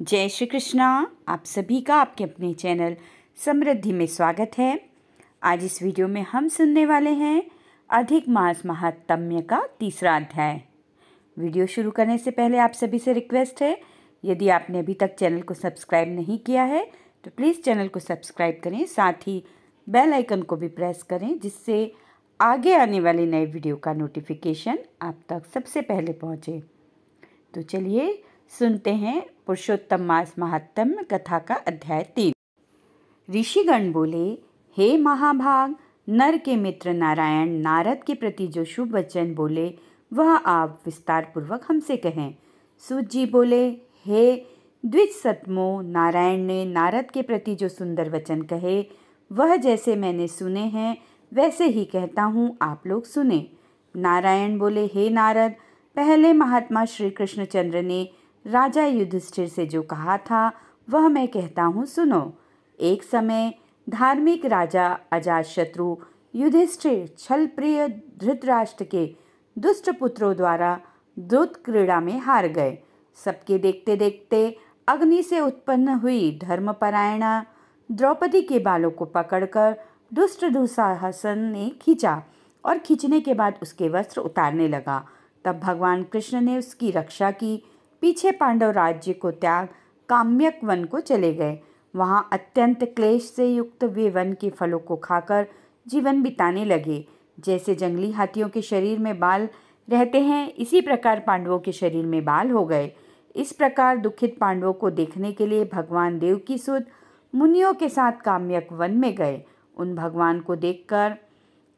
जय श्री कृष्णा आप सभी का आपके अपने चैनल समृद्धि में स्वागत है आज इस वीडियो में हम सुनने वाले हैं अधिक मास महात्म्य का तीसरा अध्याय वीडियो शुरू करने से पहले आप सभी से रिक्वेस्ट है यदि आपने अभी तक चैनल को सब्सक्राइब नहीं किया है तो प्लीज़ चैनल को सब्सक्राइब करें साथ ही बेल आइकन को भी प्रेस करें जिससे आगे आने वाले नए वीडियो का नोटिफिकेशन आप तक सबसे पहले पहुँचे तो चलिए सुनते हैं पुरुषोत्तम मास महात्म कथा का अध्याय तीन ऋषिगण बोले हे महाभाग नर के मित्र नारायण नारद के प्रति जो शुभ वचन बोले वह आप विस्तार पूर्वक हमसे कहें सूजी बोले हे द्विज सतमो नारायण ने नारद के प्रति जो सुंदर वचन कहे वह जैसे मैंने सुने हैं वैसे ही कहता हूँ आप लोग सुने नारायण बोले हे नारद पहले महात्मा श्री कृष्णचंद्र ने राजा युधिष्ठिर से जो कहा था वह मैं कहता हूँ सुनो एक समय धार्मिक राजा अजातशत्रु युधिष्ठिर छल प्रिय धृतराष्ट्र के दुष्ट पुत्रों द्वारा द्रुत क्रीड़ा में हार गए सबके देखते देखते अग्नि से उत्पन्न हुई धर्मपरायणा द्रौपदी के बालों को पकड़कर दुष्ट दुसाहसन ने खींचा और खींचने के बाद उसके वस्त्र उतारने लगा तब भगवान कृष्ण ने उसकी रक्षा की पीछे पांडव राज्य को त्याग काम्यक वन को चले गए वहाँ अत्यंत क्लेश से युक्त वे वन के फलों को खाकर जीवन बिताने लगे जैसे जंगली हाथियों के शरीर में बाल रहते हैं इसी प्रकार पांडवों के शरीर में बाल हो गए इस प्रकार दुखित पांडवों को देखने के लिए भगवान देव की सुध मुनियों के साथ काम्यक वन में गए उन भगवान को देखकर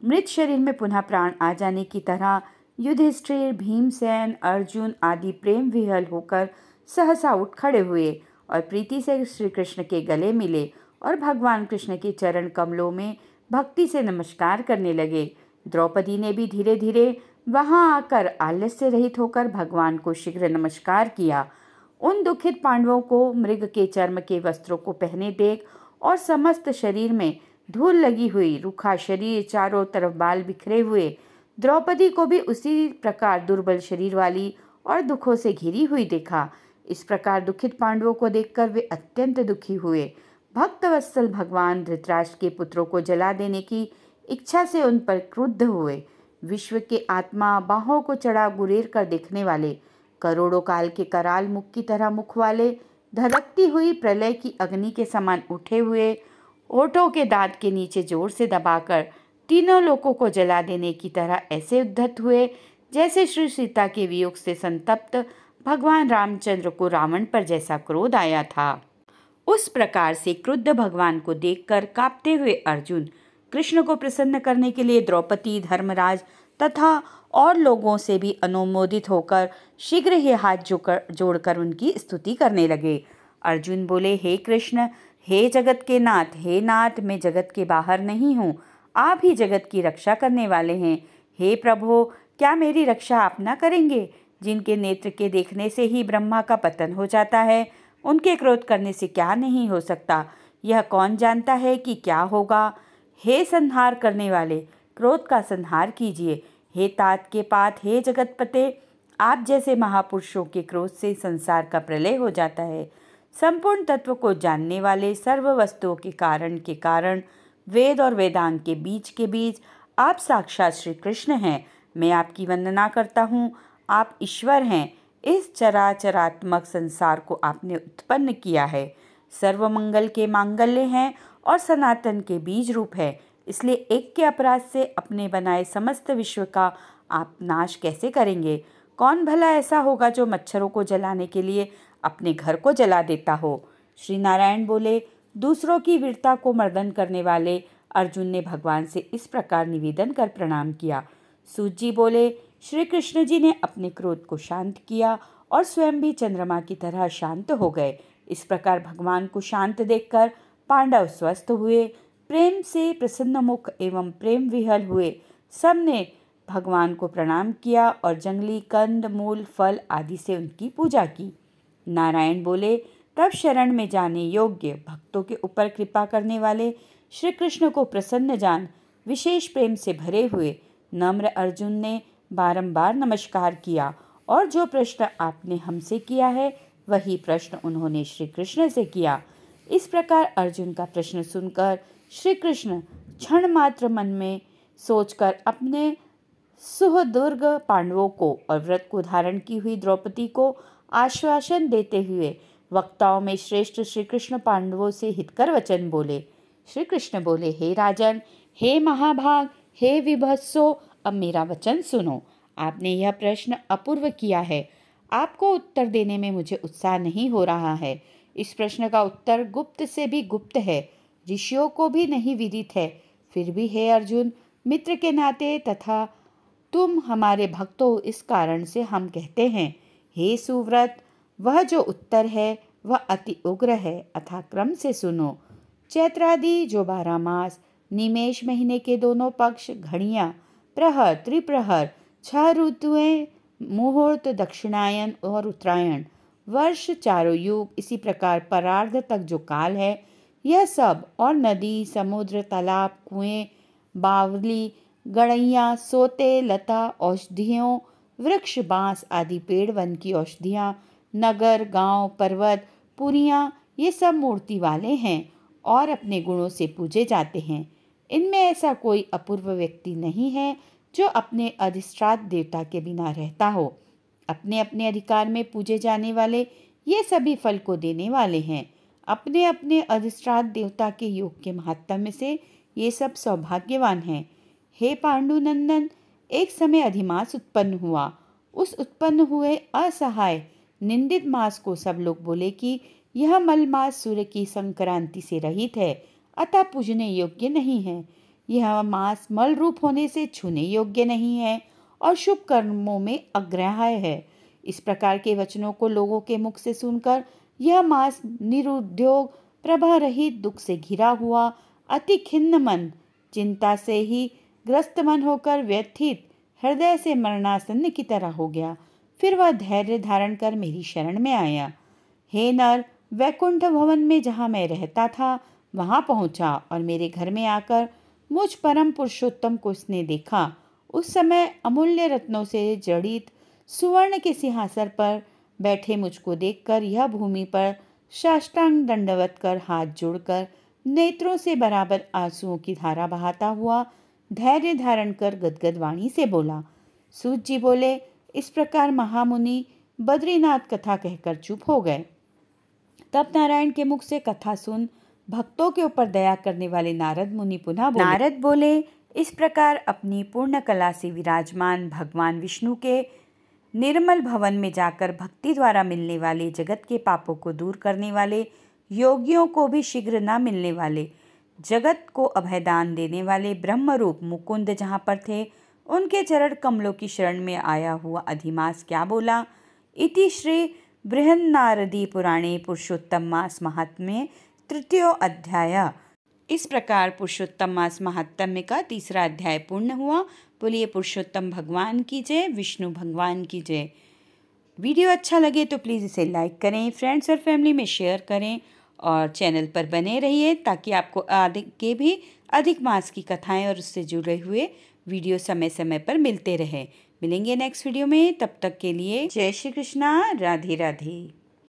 मृत शरीर में पुनः प्राण आ जाने की तरह युधिष्ठिर भीमसेन अर्जुन आदि प्रेम विहल होकर सहसा उठ खड़े हुए और प्रीति से श्री कृष्ण के गले मिले और भगवान कृष्ण के चरण कमलों में भक्ति से नमस्कार करने लगे द्रौपदी ने भी धीरे धीरे वहां आकर आलस्य रहित होकर भगवान को शीघ्र नमस्कार किया उन दुखित पांडवों को मृग के चर्म के वस्त्रों को पहने देख और समस्त शरीर में धूल लगी हुई रूखा शरीर चारों तरफ बाल बिखरे हुए द्रौपदी को भी उसी प्रकार दुर्बल शरीर वाली और दुखों से घिरी हुई देखा इस प्रकार दुखित पांडवों को देखकर वे अत्यंत दुखी हुए भक्तवत्सल भगवान धृतराष्ट्र के पुत्रों को जला देने की इच्छा से उन पर क्रुद्ध हुए विश्व के आत्मा बाहों को चढ़ा गुरेर कर देखने वाले करोड़ों काल के कराल मुख की तरह मुख वाले धड़कती हुई प्रलय की अग्नि के समान उठे हुए ओठों के दांत के नीचे जोर से दबाकर तीनों लोगों को जला देने की तरह ऐसे उद्धत हुए जैसे श्री सीता के वियोग से संतप्त भगवान रामचंद्र को रावण पर जैसा क्रोध आया था उस प्रकार से क्रुद्ध भगवान को देखकर कांपते हुए अर्जुन कृष्ण को प्रसन्न करने के लिए द्रौपदी धर्मराज तथा और लोगों से भी अनुमोदित होकर शीघ्र ही हाथ जोकर जोड़कर उनकी स्तुति करने लगे अर्जुन बोले हे कृष्ण हे जगत के नाथ हे नाथ मैं जगत के बाहर नहीं हूँ आप ही जगत की रक्षा करने वाले हैं हे प्रभो क्या मेरी रक्षा आप ना करेंगे जिनके नेत्र के देखने से ही ब्रह्मा का पतन हो जाता है उनके क्रोध करने से क्या नहीं हो सकता यह कौन जानता है कि क्या होगा हे संहार करने वाले क्रोध का संहार कीजिए हे तात के पात हे जगतपते आप जैसे महापुरुषों के क्रोध से संसार का प्रलय हो जाता है संपूर्ण तत्व को जानने वाले सर्व वस्तुओं के कारण के कारण वेद और वेदांत के बीच के बीच आप साक्षात श्री कृष्ण हैं मैं आपकी वंदना करता हूँ आप ईश्वर हैं इस चराचरात्मक संसार को आपने उत्पन्न किया है सर्वमंगल के मांगल्य हैं और सनातन के बीज रूप है इसलिए एक के अपराध से अपने बनाए समस्त विश्व का आप नाश कैसे करेंगे कौन भला ऐसा होगा जो मच्छरों को जलाने के लिए अपने घर को जला देता हो श्री नारायण बोले दूसरों की वीरता को मर्दन करने वाले अर्जुन ने भगवान से इस प्रकार निवेदन कर प्रणाम किया सूत जी बोले श्री कृष्ण जी ने अपने क्रोध को शांत किया और स्वयं भी चंद्रमा की तरह शांत हो गए इस प्रकार भगवान को शांत देखकर पांडव स्वस्थ हुए प्रेम से प्रसन्न मुख एवं प्रेम विहल हुए सबने भगवान को प्रणाम किया और जंगली कंद मूल फल आदि से उनकी पूजा की नारायण बोले तब शरण में जाने योग्य भक्तों के ऊपर कृपा करने वाले श्री कृष्ण को प्रसन्न जान विशेष प्रेम से भरे हुए नम्र अर्जुन ने बारंबार नमस्कार किया और जो प्रश्न आपने हमसे किया है वही प्रश्न उन्होंने श्री कृष्ण से किया इस प्रकार अर्जुन का प्रश्न सुनकर श्री कृष्ण क्षण मात्र मन में सोचकर अपने सुहदुर्ग पांडवों को और व्रत को धारण की हुई द्रौपदी को आश्वासन देते हुए वक्ताओं में श्रेष्ठ श्री कृष्ण पांडवों से हितकर वचन बोले श्री कृष्ण बोले हे राजन हे महाभाग हे विभत्सो अब मेरा वचन सुनो आपने यह प्रश्न अपूर्व किया है आपको उत्तर देने में मुझे उत्साह नहीं हो रहा है इस प्रश्न का उत्तर गुप्त से भी गुप्त है ऋषियों को भी नहीं विदित है फिर भी हे अर्जुन मित्र के नाते तथा तुम हमारे भक्तों इस कारण से हम कहते हैं हे सुव्रत वह जो उत्तर है वह अति उग्र है अथा क्रम से सुनो चैत्रादि जो बारह मास निमेश महीने के दोनों पक्ष घड़ियाँ प्रहर त्रिप्रहर छह ऋतुएं मुहूर्त दक्षिणायन और उत्तरायण वर्ष चारों युग इसी प्रकार परार्ध तक जो काल है यह सब और नदी समुद्र तालाब कुएं बावली गड़ैया सोते लता औषधियों वृक्ष बांस आदि पेड़ वन की औषधियाँ नगर गांव, पर्वत पुरियाँ ये सब मूर्ति वाले हैं और अपने गुणों से पूजे जाते हैं इनमें ऐसा कोई अपूर्व व्यक्ति नहीं है जो अपने अधिष्ठात देवता के बिना रहता हो अपने अपने अधिकार में पूजे जाने वाले ये सभी फल को देने वाले हैं अपने अपने अधिष्ठात देवता के योग के महत्व से ये सब सौभाग्यवान हैं हे पांडुनंदन एक समय अधिमास उत्पन्न हुआ उस उत्पन्न हुए असहाय निंदित मास को सब लोग बोले कि यह मल मास सूर्य की संक्रांति से रहित है अतः पूजने योग्य नहीं है यह मास मल रूप होने से छूने योग्य नहीं है और शुभ कर्मों में अग्रहाय है इस प्रकार के वचनों को लोगों के मुख से सुनकर यह मास निरुद्योग प्रभा रहित दुख से घिरा हुआ अति खिन्न मन चिंता से ही ग्रस्त मन होकर व्यथित हृदय से मरणासन्न की तरह हो गया फिर वह धैर्य धारण कर मेरी शरण में आया हे नर वैकुंठ भवन में जहाँ मैं रहता था वहाँ पहुँचा और मेरे घर में आकर मुझ परम पुरुषोत्तम को उसने देखा उस समय अमूल्य रत्नों से जड़ित सुवर्ण के सिंहासन पर बैठे मुझको देखकर यह भूमि पर साष्टांग दंडवत कर हाथ जोड़कर नेत्रों से बराबर आंसुओं की धारा बहाता हुआ धैर्य धारण कर गदगद वाणी से बोला सूत जी बोले इस प्रकार महामुनि बद्रीनाथ कथा कहकर चुप हो गए तब नारायण के मुख से कथा सुन भक्तों के ऊपर दया करने वाले नारद मुनि पुनः बोले। नारद बोले इस प्रकार अपनी पूर्ण कला से विराजमान भगवान विष्णु के निर्मल भवन में जाकर भक्ति द्वारा मिलने वाले जगत के पापों को दूर करने वाले योगियों को भी शीघ्र न मिलने वाले जगत को अभयदान देने वाले ब्रह्म रूप मुकुंद जहाँ पर थे उनके चरण कमलों की शरण में आया हुआ अधिमास क्या बोला इति श्री बृहन्नारदी पुराणे पुरुषोत्तम मास महात्म्य तृतीय अध्याय इस प्रकार पुरुषोत्तम मास महात्म्य का तीसरा अध्याय पूर्ण हुआ बोलिए पुरुषोत्तम भगवान की जय विष्णु भगवान की जय वीडियो अच्छा लगे तो प्लीज़ इसे लाइक करें फ्रेंड्स और फैमिली में शेयर करें और चैनल पर बने रहिए ताकि आपको आगे भी अधिक मास की कथाएं और उससे जुड़े हुए वीडियो समय समय पर मिलते रहें मिलेंगे नेक्स्ट वीडियो में तब तक के लिए जय श्री कृष्णा राधे राधे